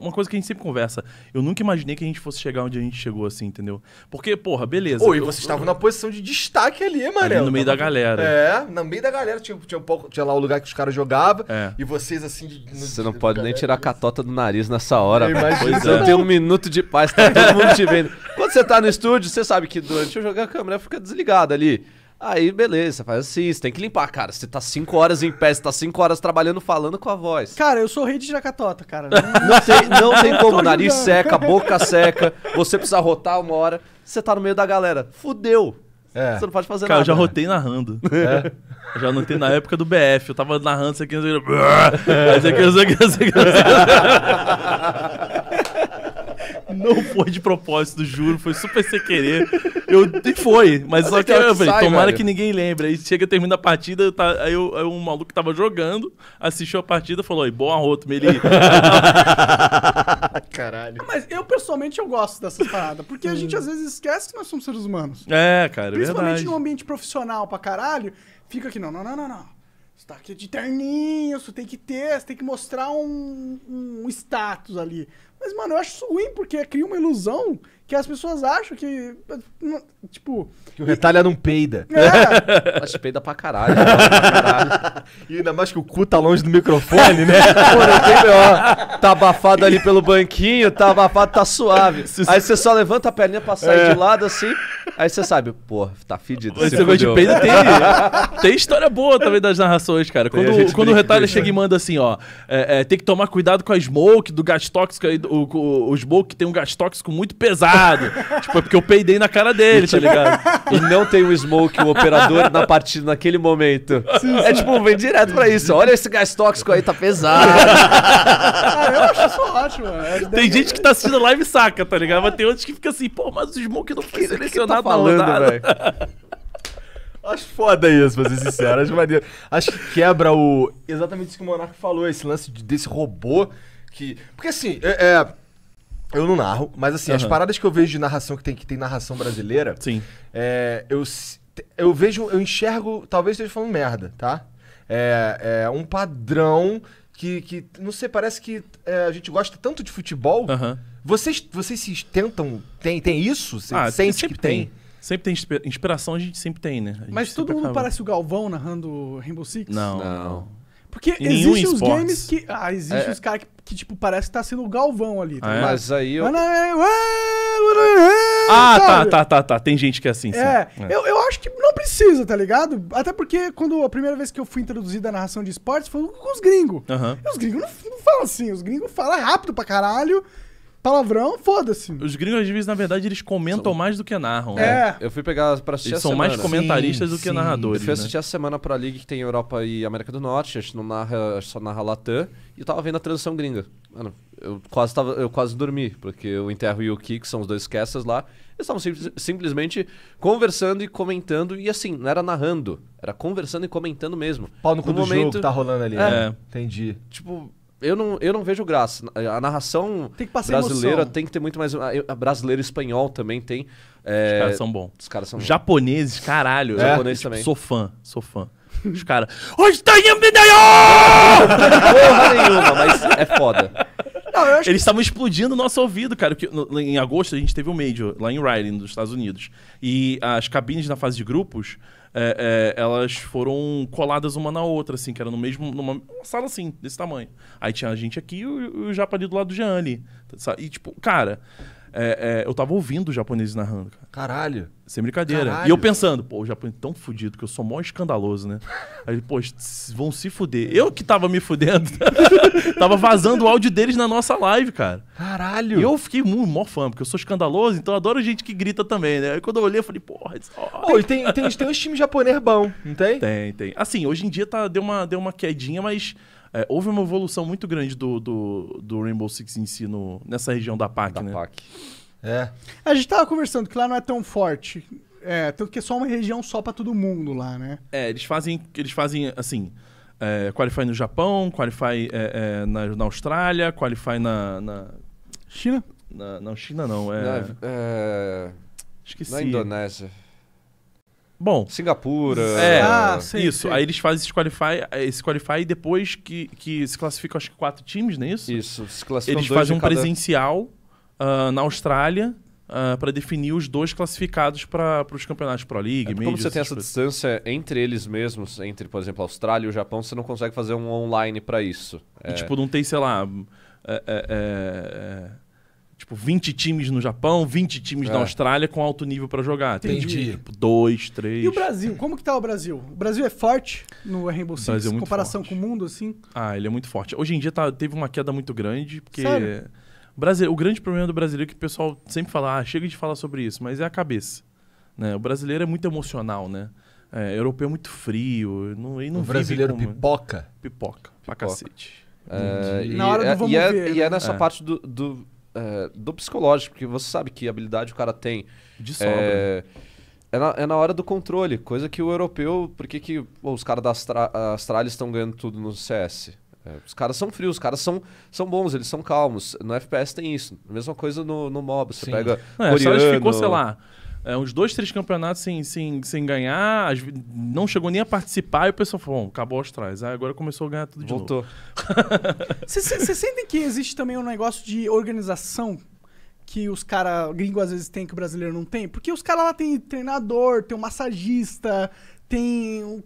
Uma coisa que a gente sempre conversa. Eu nunca imaginei que a gente fosse chegar onde a gente chegou, assim, entendeu? Porque, porra, beleza. Oi, você estava na posição de destaque ali, mano. Ali no meio tava, da galera. É, no meio da galera. Tinha, tinha, um pouco, tinha lá o lugar que os caras jogavam. É. E vocês, assim... De, no, você não de, pode nem tirar a catota do nariz nessa hora. Pois é. Tem um minuto de paz, tá todo mundo te vendo. Quando você tá no estúdio, você sabe que durante o jogo a câmera fica desligada ali. Aí, beleza, faz assim, você tem que limpar, cara. Você tá cinco horas em pé, você tá cinco horas trabalhando, falando com a voz. Cara, eu sou rei de jacatota, cara. Não tem, não tem como, nariz seca, boca seca, você precisa rotar uma hora, você tá no meio da galera. Fudeu. É. Você não pode fazer cara, nada. Cara, eu já rotei narrando. É. não já na época do BF. Eu tava narrando isso aqui, não sei que. Aí, isso aqui, não sei que. Não foi de propósito, juro. Foi super sem querer. Eu, e foi. Mas, só que, eu, eu falei, tomara velho. que ninguém lembre. Aí chega, termina a partida, tá, aí, eu, aí um maluco que tava jogando, assistiu a partida falou, bom arroto, Meli. Caralho. Ah, mas eu, pessoalmente, eu gosto dessas paradas. Porque a gente, hum. às vezes, esquece que nós somos seres humanos. É, cara, é Principalmente verdade. no ambiente profissional pra caralho, fica aqui, não, não, não, não, não. Você tá aqui de terninho, você tem que ter, você tem que mostrar um, um status ali. Mas, mano, eu acho isso ruim, porque cria uma ilusão que as pessoas acham que. Tipo. Que o retalha não peida. É. Mas peida pra caralho. Né? caralho. E ainda mais que o cu tá longe do microfone, né? Pô, melhor. tá abafado ali pelo banquinho, tá abafado, tá suave. Aí você só levanta a perninha pra sair é. de lado assim. Aí você sabe, pô, tá fedido. Esse negócio de peida tem, tem história boa também das narrações, cara. Tem, quando, quando o retalha chega e né? manda assim, ó. É, é, tem que tomar cuidado com a smoke do gás tóxico aí. O, o, o smoke tem um gás tóxico muito pesado tipo, é porque eu peidei na cara dele, tá ligado? E não tem o Smoke, o operador, na partida naquele momento. Sim, é sim. tipo, vem direto pra isso. Olha esse gás tóxico aí, tá pesado. ah, eu acho isso ótimo. Mano. É. É tem gente que tá assistindo live e saca, tá ligado? Mas tem outros que fica assim, pô, mas o Smoke não foi selecionado que tá falando, velho. Acho foda isso, pra ser sincero. Acho maneiro. Acho que quebra o. Exatamente isso que o Monarco falou, esse lance de, desse robô que. Porque assim, é... é... Eu não narro, mas assim, uhum. as paradas que eu vejo de narração que tem, que tem narração brasileira, Sim. É, eu, eu vejo, eu enxergo, talvez esteja falando merda, tá? É, é um padrão que, que, não sei, parece que é, a gente gosta tanto de futebol. Uhum. Vocês, vocês se tentam, tem, tem isso? Você ah, sente sempre que tem? tem. Sempre tem inspiração, a gente sempre tem, né? Mas todo mundo acaba. parece o Galvão narrando Rainbow Six? Não. Não. Porque existem os esportes. games que. Ah, existem é. os caras que, que, tipo, parece que tá sendo o Galvão ali. Tá é. Mas aí eu. É, é, é, ah, ah, tá, tá, tá, tá. Tem gente que é assim, é. É, Eu, eu acho que não precisa, tá ligado? Até porque quando a primeira vez que eu fui introduzido à narração de esportes foi com os gringos. Uhum. E os gringos não, não falam assim, os gringos falam rápido pra caralho palavrão, foda-se. Os gringos, às vezes, na verdade, eles comentam São... mais do que narram. É. Né? Eu fui pegar pra assistir Eles são semana. mais comentaristas sim, do que sim. narradores. Eu fui né? assistir né? a semana pra Liga que tem Europa e América do Norte, a gente não narra, só narra Latam, e eu tava vendo a tradução gringa. Mano, eu quase, tava, eu quase dormi, porque o enterro e o Ki, que são os dois castas lá, eles estavam sim, simplesmente conversando e comentando, e assim, não era narrando, era conversando e comentando mesmo. Pau no cu do momento, jogo que tá rolando ali, é, né? Entendi. Tipo eu não, eu não vejo graça. A narração tem brasileira emoção. tem que ter muito mais. Eh, a brasileira e espanhol também tem. É... Os caras são bons. Os caras são bons. Japoneses, caralho. É? Japoneses tipo, também. Sou fã, sou fã. Os caras. Hoje tem tá Porra nenhuma, mas é foda. Não, eu acho Eles estavam que... explodindo o nosso ouvido, cara. Que no, em agosto a gente teve um Major, lá em Riley, nos Estados Unidos. E as cabines na fase de grupos, é, é, elas foram coladas uma na outra, assim, que era no mesmo, numa sala assim, desse tamanho. Aí tinha a gente aqui e o, o Japa ali do lado do Gianni. E tipo, cara... É, é, eu tava ouvindo os japoneses narrando, cara. Caralho. Sem brincadeira. Caralho. E eu pensando, pô, o japonês é tão fudido que eu sou mó escandaloso, né? Aí, pô, vão se fuder. Eu que tava me fudendo. tava vazando o áudio deles na nossa live, cara. Caralho. E eu fiquei muito mó fã, porque eu sou escandaloso, então eu adoro gente que grita também, né? Aí quando eu olhei, eu falei, porra, Isso... Pô, e tem, tem, tem uns times japonês bom, não tem? Tem, tem. Assim, hoje em dia tá, deu, uma, deu uma quedinha, mas é, houve uma evolução muito grande do, do, do Rainbow Six em si no, nessa região da PAC, da né? PAC. É. A gente tava conversando que lá não é tão forte. É, tanto que é só uma região só para todo mundo lá, né? É, eles fazem, eles fazem assim. É, qualify no Japão, Qualify é, é, na, na, Austrália, Qualify na. na... China? Na, não, China não. É... Na, é, Esqueci. Na Indonésia. Bom. Singapura. É, ah, isso. Aí eles fazem esse qualify, esse qualify e depois que, que se classificam, acho que quatro times, não é isso? Isso. Se classificam eles fazem um cada... presencial uh, na Austrália. Uh, ah, para definir os dois classificados para os campeonatos Pro League, é, Como você tem essa coisas. distância entre eles mesmos, entre, por exemplo, a Austrália e o Japão, você não consegue fazer um online para isso. E, é... tipo, não tem, sei lá. É, é, é tipo, 20 times no Japão, 20 times é. na Austrália com alto nível para jogar. Entendi. Tem tipo, dois, três. E o Brasil? Como que tá o Brasil? O Brasil é forte no Rainbow Six, em é comparação forte. com o mundo, assim? Ah, ele é muito forte. Hoje em dia tá, teve uma queda muito grande, porque. Sério? Brasil, o grande problema do brasileiro é que o pessoal sempre fala, ah, chega de falar sobre isso, mas é a cabeça. Né? O brasileiro é muito emocional, né? É, europeu é muito frio. Não, não o brasileiro como... pipoca? Pipoca, pipoca. pra cacete. É, e, na hora do é, vamos é, ver, e, é, né? e é nessa parte do, do é, do psicológico, porque você sabe que habilidade o cara tem. De sobra. É, né? é na, é na, hora do controle, coisa que o europeu. Por que, que os caras da Astra, Astralis estão ganhando tudo no CS? É, os caras são frios, os caras são, são bons, eles são calmos. No FPS tem isso. Mesma coisa no, no MOB. Você Sim. pega. Não, é, coreano... ficou, sei lá, é, uns dois, três campeonatos sem, sem, sem ganhar, não chegou nem a participar, e o pessoal falou, acabou os trás. Aí agora começou a ganhar tudo de Voltou. novo. Vocês sentem que existe também um negócio de organização que os caras gringos às vezes tem que o brasileiro não tem? Porque os caras lá tem treinador, tem um massagista, tem um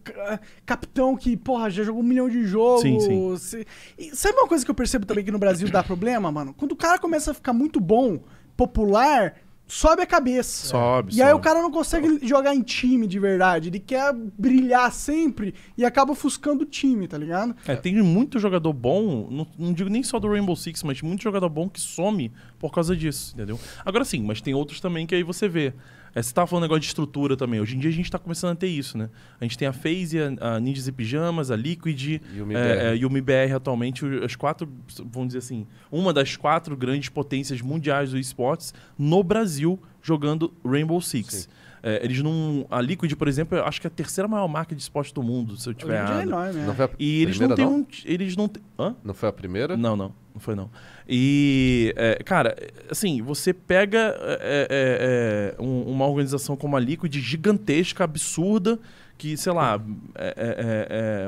capitão que, porra, já jogou um milhão de jogos. Sim, sim. E sabe uma coisa que eu percebo também que no Brasil dá problema, mano? Quando o cara começa a ficar muito bom, popular, sobe a cabeça. É. Sobe, E sobe. aí o cara não consegue sobe. jogar em time de verdade. Ele quer brilhar sempre e acaba ofuscando o time, tá ligado? É, tem muito jogador bom, não, não, digo nem só do Rainbow Six, mas muito jogador bom que some por causa disso, entendeu? Agora sim, mas tem outros também que aí você vê. É, você estava falando negócio de estrutura também. Hoje em dia a gente está começando a ter isso, né? A gente tem a Phase, a, a Ninjas e Pijamas, a Liquid e o MBR é, é atualmente. As quatro, vamos dizer assim, uma das quatro grandes potências mundiais do esportes no Brasil jogando Rainbow Six. Sim. É, eles não. A Liquid, por exemplo, acho que é a terceira maior marca de esporte do mundo, se eu tiver é errado. É enorme, né? Não foi a e eles primeira, não têm um. Eles não, te... não foi a primeira? Não, não. Não foi, não. E, é, cara, assim, você pega é, é, um, uma organização como a Liquid, gigantesca, absurda, que, sei lá,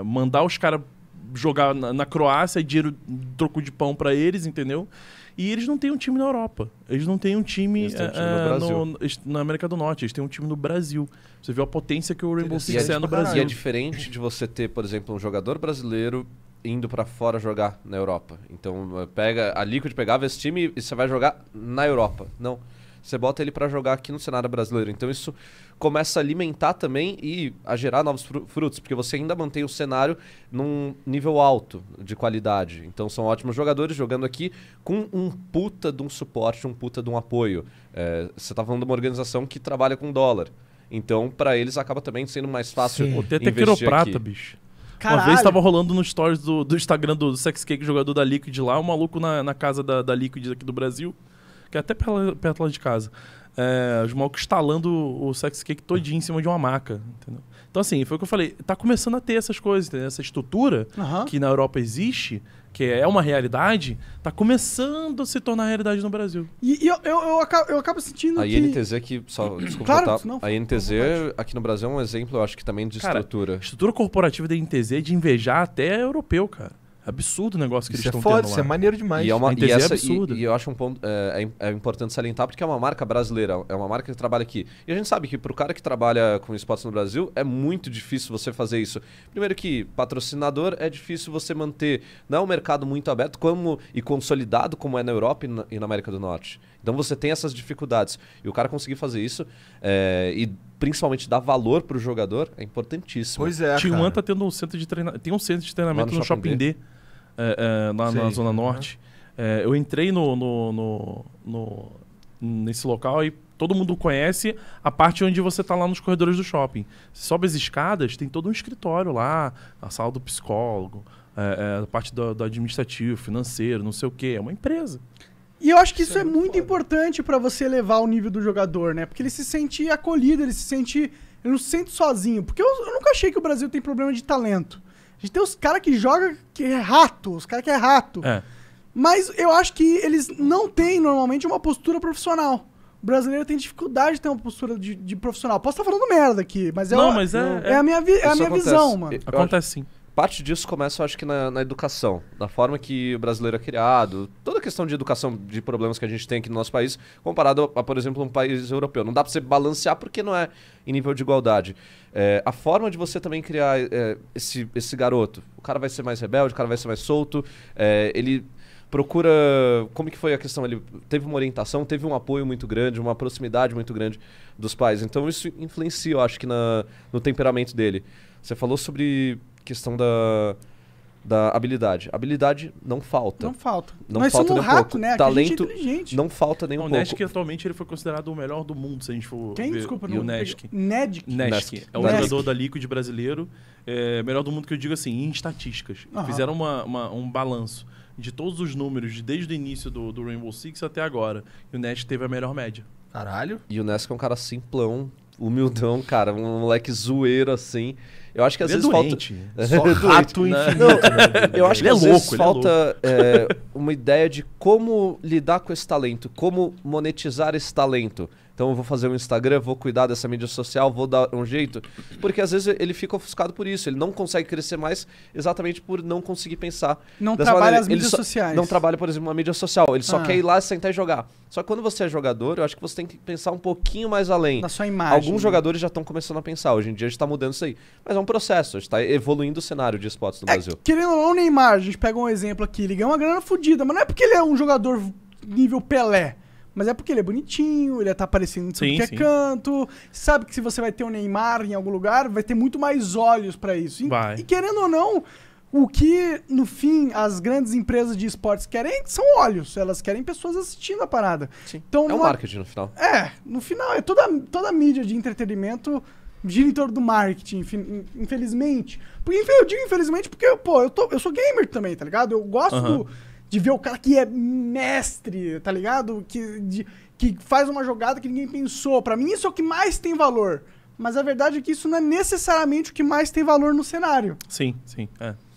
mandar os caras jogar na, na Croácia e dinheiro troco de pão para eles, entendeu? E eles não têm um time na Europa. Eles não têm um time, eles têm um ah, time uh, No, ah, na América do Norte. Eles têm um time no Brasil. Você viu a potência que o Rainbow Six é, é no tipo, Brasil. E é diferente de você ter, por exemplo, um jogador brasileiro indo para fora jogar na Europa. Então, eh, pega a Liquid pegava esse time e você vai jogar na Europa. Não. Você bota ele para jogar aqui no cenário brasileiro. Então, isso começa a alimentar também e a gerar novos frutos, porque você ainda mantém o cenário num nível alto de qualidade. Então são ótimos jogadores jogando aqui com um puta de um suporte, um puta de um apoio. É, você está falando de uma organização que trabalha com dólar. Então, para eles acaba também sendo mais fácil. Sim. Tem até quiroprata, aqui. bicho. Caralho. Uma vez estava rolando no stories do, do Instagram do, do Sex Cake, jogador da Liquid lá, um maluco na, na casa da, da Liquid aqui do Brasil, que é até perto lá de casa é, os malucos estalando o sex cake todinho em cima de uma maca, entendeu? Então, assim, foi o que eu falei. Tá começando a ter essas coisas, entendeu? Essa estrutura uhum. que na Europa existe, que é uma realidade, tá começando a se tornar realidade no Brasil. E, e eu, eu, eu, acabo, eu acabo sentindo a que... A INTZ aqui, só, hum, desculpa claro, não, a INTZ aqui no Brasil é um exemplo, eu acho que também de cara, estrutura. estrutura corporativa da INTZ é de invejar até europeu, cara. Absurdo o negócio que isso eles é estão foda, Isso é lá. é maneiro demais. E, é uma, e, é essa, é e, e eu acho um ponto é, é, é, importante salientar porque é uma marca brasileira, é uma marca que trabalha aqui. E a gente sabe que para o cara que trabalha com esportes no Brasil é muito difícil você fazer isso. Primeiro que patrocinador é difícil você manter. Não é um mercado muito aberto como e consolidado como é na Europa e na, e na América do Norte. Então você tem essas dificuldades. E o cara conseguir fazer isso é, e principalmente dar valor para o jogador é importantíssimo. Pois é. Tijuana tá tendo um centro de treinamento. Tem um centro de treinamento no, no Shopping D. D é, é, lá na Zona Norte. Uhum. eu entrei no, no, no, no, nesse local e todo mundo conhece a parte onde você está lá nos corredores do shopping. Você sobe as escadas, tem todo um escritório lá, a sala do psicólogo, é, a parte do, do administrativo, financeiro, não sei o quê. É uma empresa. E eu acho que isso, isso é, é muito foda. importante para você elevar o nível do jogador, né? Porque ele se sente acolhido, ele se sente. Ele não se sente sozinho. Porque eu, eu, nunca achei que o Brasil tem problema de talento. A gente tem os caras que jogam que é rato, os caras que é rato. É. Mas eu acho que eles não têm normalmente uma postura profissional. O brasileiro tem dificuldade de ter uma postura de, de profissional. Posso estar falando merda aqui, mas é, não, a, mas é, é, é a minha, vi, é a minha visão, mano. Acontece sim parte disso começa, eu acho que, na, na, educação, na forma que o brasileiro é criado, toda a questão de educação, de problemas que a gente tem aqui no nosso país, comparado a, por exemplo, um país europeu. Não dá para você balancear porque não é em nível de igualdade. É, a forma de você também criar é, esse, esse garoto, o cara vai ser mais rebelde, o cara vai ser mais solto, é, ele procura. Como que foi a questão? Ele teve uma orientação, teve um apoio muito grande, uma proximidade muito grande dos pais. Então isso influencia, eu acho que, na, no temperamento dele. Você falou sobre questão da, da habilidade. Habilidade não falta. Não falta. Não Nós falta somos nem um rato, pouco. né? É Talento é não falta nem um pouco. O Nesk atualmente ele foi considerado o melhor do mundo, se a gente for Quem? Ver. Desculpa, não. O Nesk. Nesk. Nesk. É o Nesk. jogador da Liquid brasileiro. É, melhor do mundo que eu digo assim, em estatísticas. Fizeram uma, uma, um balanço de todos os números, desde o início do, do Rainbow Six até agora. E o Nesk teve a melhor média. Caralho. E o Nesk é um cara simplão, humildão, cara, um moleque zoeiro assim. Eu acho que às ele é vezes é doente, falta. Né? Só rato né? infinito, não, né? Eu acho ele que é às louco, vezes é falta é uma ideia de como lidar com esse talento, como monetizar esse talento. Então eu vou fazer um Instagram, vou cuidar dessa mídia social, vou dar um jeito. Porque às vezes ele fica ofuscado por isso. Ele não consegue crescer mais exatamente por não conseguir pensar. Não trabalha maneira. as mídias sociais. Não trabalha, por exemplo, uma mídia social. Ele só ah. quer ir lá, sentar e jogar. Só que quando você é jogador, eu acho que você tem que pensar um pouquinho mais além. Na sua imagem. Alguns né? jogadores já estão começando a pensar. Hoje em dia a gente está mudando isso aí. Mas é um processo. A gente está evoluindo o cenário de esportes no é, Brasil. Querendo ou não, o Neymar, a gente pega um exemplo aqui. Ele ganhou uma grana fodida, mas não é porque ele é um jogador nível Pelé. Mas é porque ele é bonitinho, ele tá aparecendo em qualquer é sim. canto. Sabe que se você vai ter o um Neymar em algum lugar, vai ter muito mais olhos para isso. E, vai. e querendo ou não, o que, no fim, as grandes empresas de esportes querem é são olhos. Elas querem pessoas assistindo a parada. Sim. Então, é o numa... um marketing no final. É, no final. É toda, toda mídia de entretenimento gira em torno do marketing, infelizmente. Porque eu digo infelizmente porque, pô, eu, tô, eu sou gamer também, tá ligado? Eu gosto uhum. do de ver o cara que é mestre, tá ligado? Que, de, que faz uma jogada que ninguém pensou. Para mim, isso é o que mais tem valor. Mas a verdade é que isso não é necessariamente o que mais tem valor no cenário. Sim, sim. É.